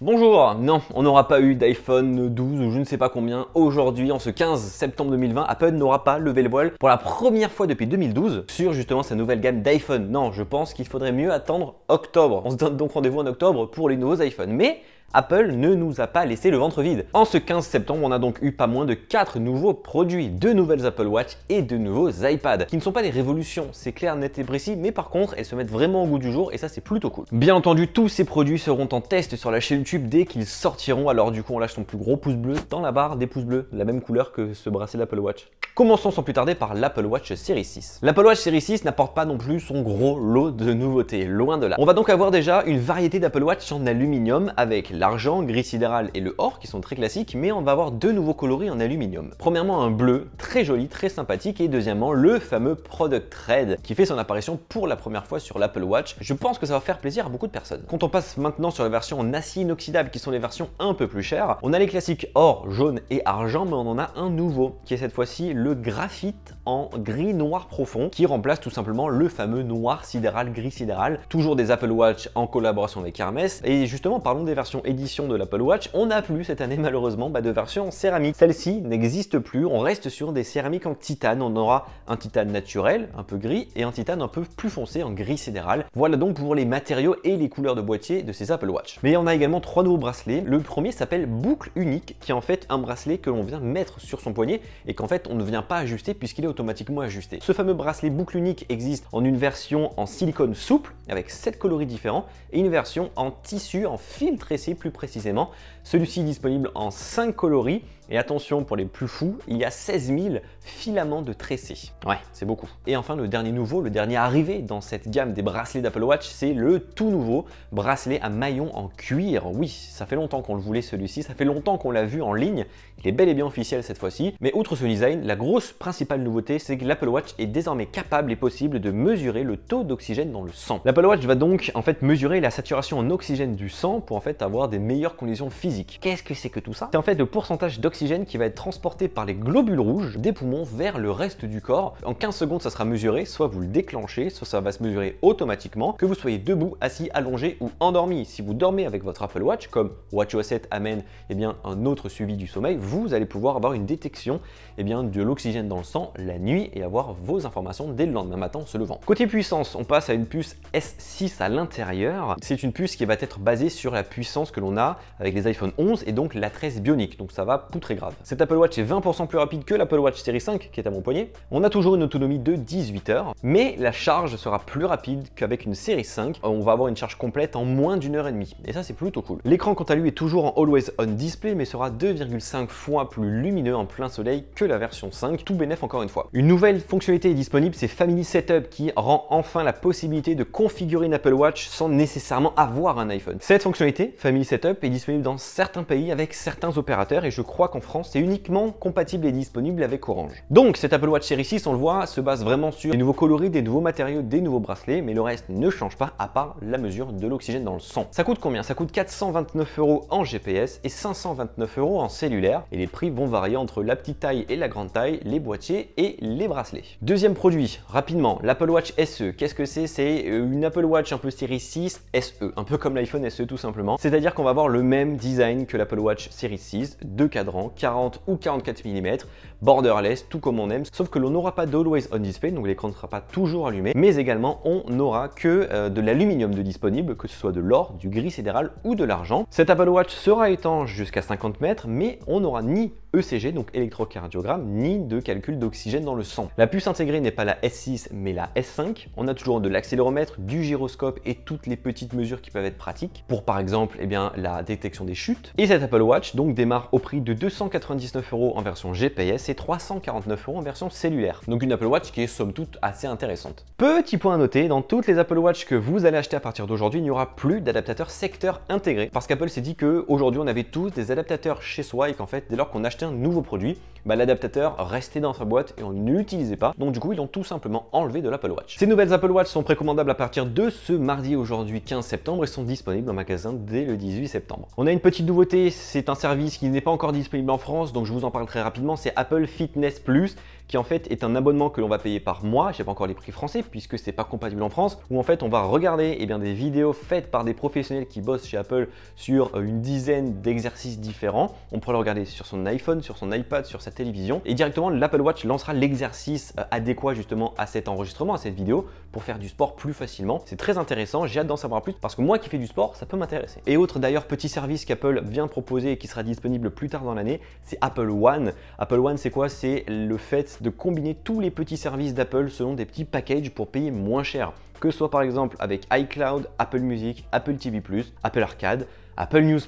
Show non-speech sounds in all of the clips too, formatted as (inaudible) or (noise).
Bonjour Non, on n'aura pas eu d'iPhone 12 ou je ne sais pas combien. Aujourd'hui, en ce 15 septembre 2020, Apple n'aura pas levé le voile pour la première fois depuis 2012 sur justement sa nouvelle gamme d'iPhone. Non, je pense qu'il faudrait mieux attendre octobre. On se donne donc rendez-vous en octobre pour les nouveaux iPhones. Mais Apple ne nous a pas laissé le ventre vide. En ce 15 septembre, on a donc eu pas moins de 4 nouveaux produits, 2 nouvelles Apple Watch et 2 nouveaux iPads, qui ne sont pas des révolutions, c'est clair, net et précis, mais par contre, elles se mettent vraiment au goût du jour et ça c'est plutôt cool. Bien entendu, tous ces produits seront en test sur la chaîne YouTube dès qu'ils sortiront, alors du coup on lâche son plus gros pouce bleu dans la barre des pouces bleus, la même couleur que ce bracelet d'Apple Watch. Commençons sans plus tarder par l'Apple Watch Series 6. L'Apple Watch Series 6 n'apporte pas non plus son gros lot de nouveautés, loin de là. On va donc avoir déjà une variété d'Apple Watch en aluminium avec la l'argent, gris sidéral et le or qui sont très classiques, mais on va avoir deux nouveaux coloris en aluminium. Premièrement, un bleu très joli, très sympathique, et deuxièmement, le fameux Product Red qui fait son apparition pour la première fois sur l'Apple Watch. Je pense que ça va faire plaisir à beaucoup de personnes. Quand on passe maintenant sur les versions en acier inoxydable qui sont les versions un peu plus chères, on a les classiques or, jaune et argent, mais on en a un nouveau qui est cette fois-ci le graphite en gris noir profond qui remplace tout simplement le fameux noir sidéral, gris sidéral. Toujours des Apple Watch en collaboration avec Hermès. Et justement, parlons des versions édition de l'Apple Watch, on n'a plus cette année malheureusement bah, de version en céramique. Celle-ci n'existe plus, on reste sur des céramiques en titane. On aura un titane naturel, un peu gris, et un titane un peu plus foncé, en gris sidéral. Voilà donc pour les matériaux et les couleurs de boîtier de ces Apple Watch. Mais on a également trois nouveaux bracelets. Le premier s'appelle boucle unique, qui est en fait un bracelet que l'on vient mettre sur son poignet et qu'en fait on ne vient pas ajuster puisqu'il est automatiquement ajusté. Ce fameux bracelet boucle unique existe en une version en silicone souple avec sept coloris différents et une version en tissu en fil tressé plus précisément. Celui-ci est disponible en 5 coloris et attention, pour les plus fous, il y a 16 000 filaments de tressé. Ouais, c'est beaucoup. Et enfin, le dernier nouveau, le dernier arrivé dans cette gamme des bracelets d'Apple Watch, c'est le tout nouveau bracelet à maillon en cuir. Oui, ça fait longtemps qu'on le voulait celui-ci, ça fait longtemps qu'on l'a vu en ligne. Il est bel et bien officiel cette fois-ci. Mais outre ce design, la grosse principale nouveauté, c'est que l'Apple Watch est désormais capable et possible de mesurer le taux d'oxygène dans le sang. L'Apple Watch va donc en fait mesurer la saturation en oxygène du sang pour en fait avoir des meilleures conditions physiques. Qu'est-ce que c'est que tout ça C'est en fait le pourcentage qui va être transporté par les globules rouges des poumons vers le reste du corps. En 15 secondes, ça sera mesuré, soit vous le déclenchez, soit ça va se mesurer automatiquement, que vous soyez debout, assis, allongé ou endormi. Si vous dormez avec votre Apple Watch, comme WatchOS 7 amène eh bien, un autre suivi du sommeil, vous allez pouvoir avoir une détection eh bien, de l'oxygène dans le sang la nuit et avoir vos informations dès le lendemain matin en se levant. Côté puissance, on passe à une puce S6 à l'intérieur. C'est une puce qui va être basée sur la puissance que l'on a avec les iPhone 11 et donc la 13 bionique, Donc ça va grave. Cet Apple Watch est 20% plus rapide que l'Apple Watch Series 5 qui est à mon poignet. On a toujours une autonomie de 18 heures, mais la charge sera plus rapide qu'avec une série 5. Euh, on va avoir une charge complète en moins d'une heure et demie. Et ça, c'est plutôt cool. L'écran, quant à lui, est toujours en Always On Display, mais sera 2,5 fois plus lumineux en plein soleil que la version 5. Tout bénéf encore une fois. Une nouvelle fonctionnalité est disponible, c'est Family Setup qui rend enfin la possibilité de configurer une Apple Watch sans nécessairement avoir un iPhone. Cette fonctionnalité, Family Setup, est disponible dans certains pays avec certains opérateurs et je crois en France, c'est uniquement compatible et disponible avec Orange. Donc cette Apple Watch Series 6, on le voit, se base vraiment sur les nouveaux coloris, des nouveaux matériaux, des nouveaux bracelets, mais le reste ne change pas à part la mesure de l'oxygène dans le sang. Ça coûte combien Ça coûte 429 euros en GPS et 529 euros en cellulaire, et les prix vont varier entre la petite taille et la grande taille, les boîtiers et les bracelets. Deuxième produit, rapidement, l'Apple Watch SE. Qu'est-ce que c'est C'est euh, une Apple Watch un peu série 6 SE, un peu comme l'iPhone SE tout simplement. C'est-à-dire qu'on va avoir le même design que l'Apple Watch Series 6, deux cadrans 40 ou 44 mm, borderless, tout comme on aime, sauf que l'on n'aura pas d'always on display, donc l'écran ne sera pas toujours allumé, mais également on n'aura que euh, de l'aluminium de disponible, que ce soit de l'or, du gris sidéral ou de l'argent. Cet Apple Watch sera étanche jusqu'à 50 mètres, mais on n'aura ni ECG, donc électrocardiogramme, ni de calcul d'oxygène dans le sang. La puce intégrée n'est pas la S6 mais la S5. On a toujours de l'accéléromètre, du gyroscope et toutes les petites mesures qui peuvent être pratiques pour par exemple eh bien, la détection des chutes. Et cet Apple Watch donc démarre au prix de 200 299 euros en version GPS et 349 euros en version cellulaire. Donc une Apple Watch qui est somme toute assez intéressante. Petit point à noter, dans toutes les Apple Watch que vous allez acheter à partir d'aujourd'hui, il n'y aura plus d'adaptateur secteur intégré. Parce qu'Apple s'est dit qu'aujourd'hui on avait tous des adaptateurs chez soi et qu'en fait dès lors qu'on achetait un nouveau produit, bah, l'adaptateur restait dans sa boîte et on ne l'utilisait pas. Donc du coup, ils l'ont tout simplement enlevé de l'Apple Watch. Ces nouvelles Apple Watch sont précommandables à partir de ce mardi aujourd'hui 15 septembre et sont disponibles en magasin dès le 18 septembre. On a une petite nouveauté, c'est un service qui n'est pas encore disponible en France, donc je vous en parle très rapidement, c'est Apple Fitness Plus qui en fait est un abonnement que l'on va payer par mois, je n'ai pas encore les prix français puisque c'est pas compatible en France, où en fait on va regarder eh bien, des vidéos faites par des professionnels qui bossent chez Apple sur euh, une dizaine d'exercices différents. On pourra le regarder sur son iPhone, sur son iPad, sur sa télévision et directement l'Apple Watch lancera l'exercice euh, adéquat justement à cet enregistrement, à cette vidéo pour faire du sport plus facilement. C'est très intéressant, j'ai hâte d'en savoir plus parce que moi qui fais du sport, ça peut m'intéresser. Et autre d'ailleurs petit service qu'Apple vient proposer et qui sera disponible plus tard dans l'année, c'est Apple One. Apple One c'est quoi C'est le fait de combiner tous les petits services d'Apple selon des petits packages pour payer moins cher, que ce soit par exemple avec iCloud, Apple Music, Apple TV+, Apple Arcade, Apple News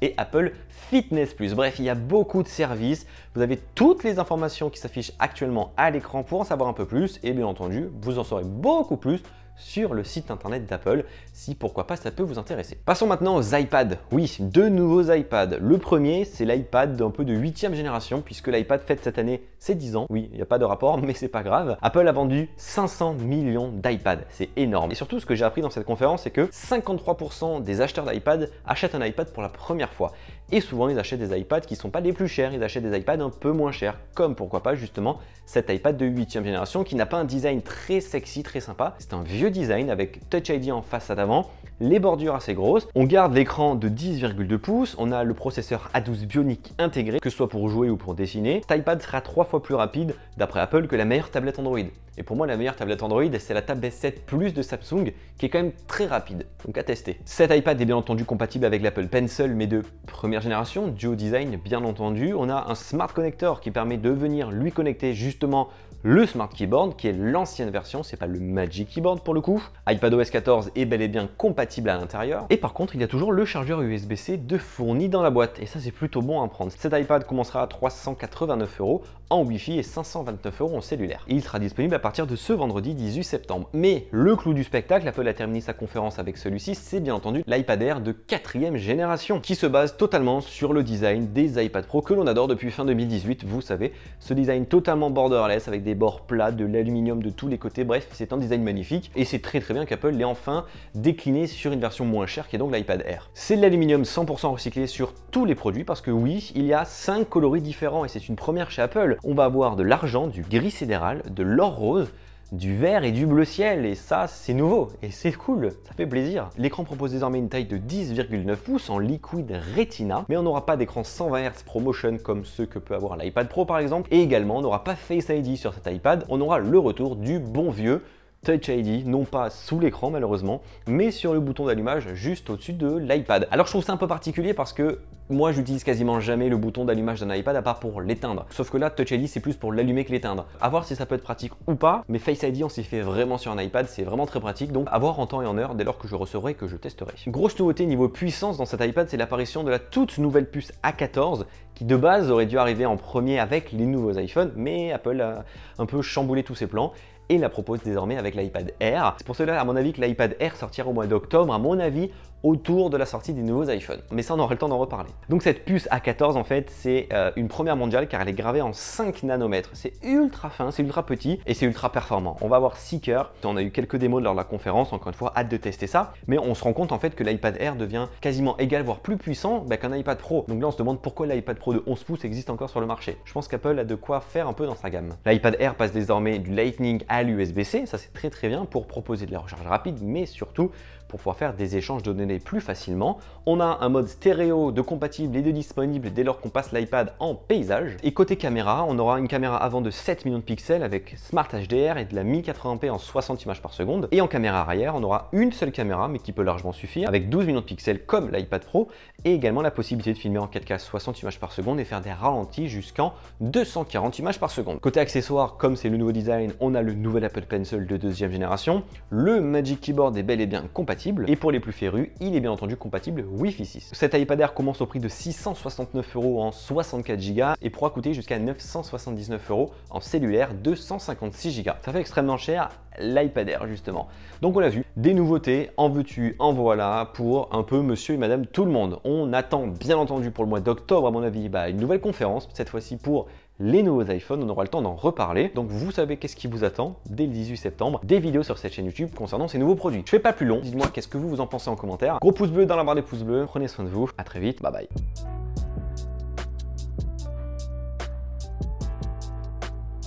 et Apple Fitness Bref, il y a beaucoup de services. Vous avez toutes les informations qui s'affichent actuellement à l'écran pour en savoir un peu plus. Et bien entendu, vous en saurez beaucoup plus sur le site internet d'Apple, si pourquoi pas ça peut vous intéresser. Passons maintenant aux iPads. Oui, deux nouveaux iPads. Le premier, c'est l'iPad d'un peu de 8 génération, puisque l'iPad fête cette année ses 10 ans. Oui, il n'y a pas de rapport, (laughs) mais c'est pas grave. Apple a vendu 500 millions d'iPads. C'est énorme. Et surtout, ce que j'ai appris dans cette conférence, c'est que 53% des acheteurs d'iPad achètent un iPad pour la première fois. Et souvent, ils achètent des iPads qui ne sont pas les plus chers, ils achètent des iPads un peu moins chers, comme pourquoi pas justement cet iPad de 8e génération qui n'a pas un design très sexy, très sympa. C'est un vieux design avec Touch ID en façade avant, les bordures assez grosses. On garde l'écran de 10,2 pouces, on a le processeur A12 Bionic intégré, que ce soit pour jouer ou pour dessiner. Cet iPad sera trois fois plus rapide, d'après Apple, que la meilleure tablette Android. Et pour moi, la meilleure tablette Android, c'est la Tab S7 Plus de Samsung, qui est quand même très rapide, donc à tester. Cet iPad est bien entendu compatible avec l'Apple Pencil, mais de premier génération, du design bien entendu. On a un Smart Connector qui permet de venir lui connecter justement le Smart Keyboard qui est l'ancienne version, c'est pas le Magic Keyboard pour le coup. iPadOS 14 est bel et bien compatible à l'intérieur. Et par contre, il y a toujours le chargeur USB-C de fourni dans la boîte et ça c'est plutôt bon à prendre. Cet iPad commencera à 389 euros en Wi-Fi et 529 euros en cellulaire. Il sera disponible à partir de ce vendredi 18 septembre. Mais le clou du spectacle, Apple a terminé sa conférence avec celui-ci, c'est bien entendu l'iPad Air de quatrième génération qui se base totalement sur le design des iPad Pro que l'on adore depuis fin 2018, vous savez, ce design totalement borderless avec des bords plats, de l'aluminium de tous les côtés, bref, c'est un design magnifique et c'est très très bien qu'Apple l'ait enfin décliné sur une version moins chère qui est donc l'iPad Air. C'est de l'aluminium 100% recyclé sur tous les produits parce que oui, il y a cinq coloris différents et c'est une première chez Apple. On va avoir de l'argent, du gris sidéral, de l'or rose, du vert et du bleu ciel. Et ça, c'est nouveau et c'est cool, ça fait plaisir. L'écran propose désormais une taille de 10,9 pouces en liquide Retina, mais on n'aura pas d'écran 120 Hz ProMotion comme ceux que peut avoir l'iPad Pro par exemple. Et également, on n'aura pas Face ID sur cet iPad, on aura le retour du bon vieux Touch ID, non pas sous l'écran malheureusement, mais sur le bouton d'allumage juste au-dessus de l'iPad. Alors je trouve ça un peu particulier parce que moi j'utilise quasiment jamais le bouton d'allumage d'un iPad à part pour l'éteindre. Sauf que là Touch ID c'est plus pour l'allumer que l'éteindre. A voir si ça peut être pratique ou pas, mais Face ID on s'y fait vraiment sur un iPad, c'est vraiment très pratique donc à voir en temps et en heure dès lors que je recevrai et que je testerai. Grosse nouveauté niveau puissance dans cet iPad, c'est l'apparition de la toute nouvelle puce A14 qui de base aurait dû arriver en premier avec les nouveaux iPhones, mais Apple a un peu chamboulé tous ses plans et la propose désormais avec l'iPad Air. C'est pour cela, à mon avis, que l'iPad Air sortira au mois d'octobre. À mon avis, autour de la sortie des nouveaux iPhones. Mais ça, on aura le temps d'en reparler. Donc cette puce A14, en fait, c'est euh, une première mondiale car elle est gravée en 5 nanomètres. C'est ultra fin, c'est ultra petit et c'est ultra performant. On va avoir 6 cœurs. On a eu quelques démos lors de la conférence, encore une fois, hâte de tester ça. Mais on se rend compte en fait que l'iPad Air devient quasiment égal, voire plus puissant bah, qu'un iPad Pro. Donc là, on se demande pourquoi l'iPad Pro de 11 pouces existe encore sur le marché. Je pense qu'Apple a de quoi faire un peu dans sa gamme. L'iPad Air passe désormais du Lightning à l'USB-C. Ça, c'est très très bien pour proposer de la recharge rapide, mais surtout pour pouvoir faire des échanges de données plus facilement. On a un mode stéréo de compatible et de disponible dès lors qu'on passe l'iPad en paysage. Et côté caméra, on aura une caméra avant de 7 millions de pixels avec Smart HDR et de la 1080p en 60 images par seconde. Et en caméra arrière, on aura une seule caméra, mais qui peut largement suffire, avec 12 millions de pixels comme l'iPad Pro, et également la possibilité de filmer en 4K 60 images par seconde et faire des ralentis jusqu'en 240 images par seconde. Côté accessoires, comme c'est le nouveau design, on a le nouvel Apple Pencil de deuxième génération, le Magic Keyboard est bel et bien compatible, et pour les plus férus, il est bien entendu compatible Wi-Fi 6. Cet iPad Air commence au prix de 669 euros en 64 Go et pourra coûter jusqu'à 979 euros en cellulaire 256 Go. Ça fait extrêmement cher l'iPad Air justement. Donc on a vu, des nouveautés, en veux-tu, en voilà, pour un peu monsieur et madame tout le monde. On attend bien entendu pour le mois d'octobre à mon avis bah, une nouvelle conférence, cette fois-ci pour les nouveaux iPhones, on aura le temps d'en reparler. Donc vous savez qu'est-ce qui vous attend dès le 18 septembre, des vidéos sur cette chaîne YouTube concernant ces nouveaux produits. Je fais pas plus long, dites-moi qu'est-ce que vous vous en pensez en commentaire. Gros pouce bleu dans la barre des pouces bleus, prenez soin de vous, à très vite, bye bye.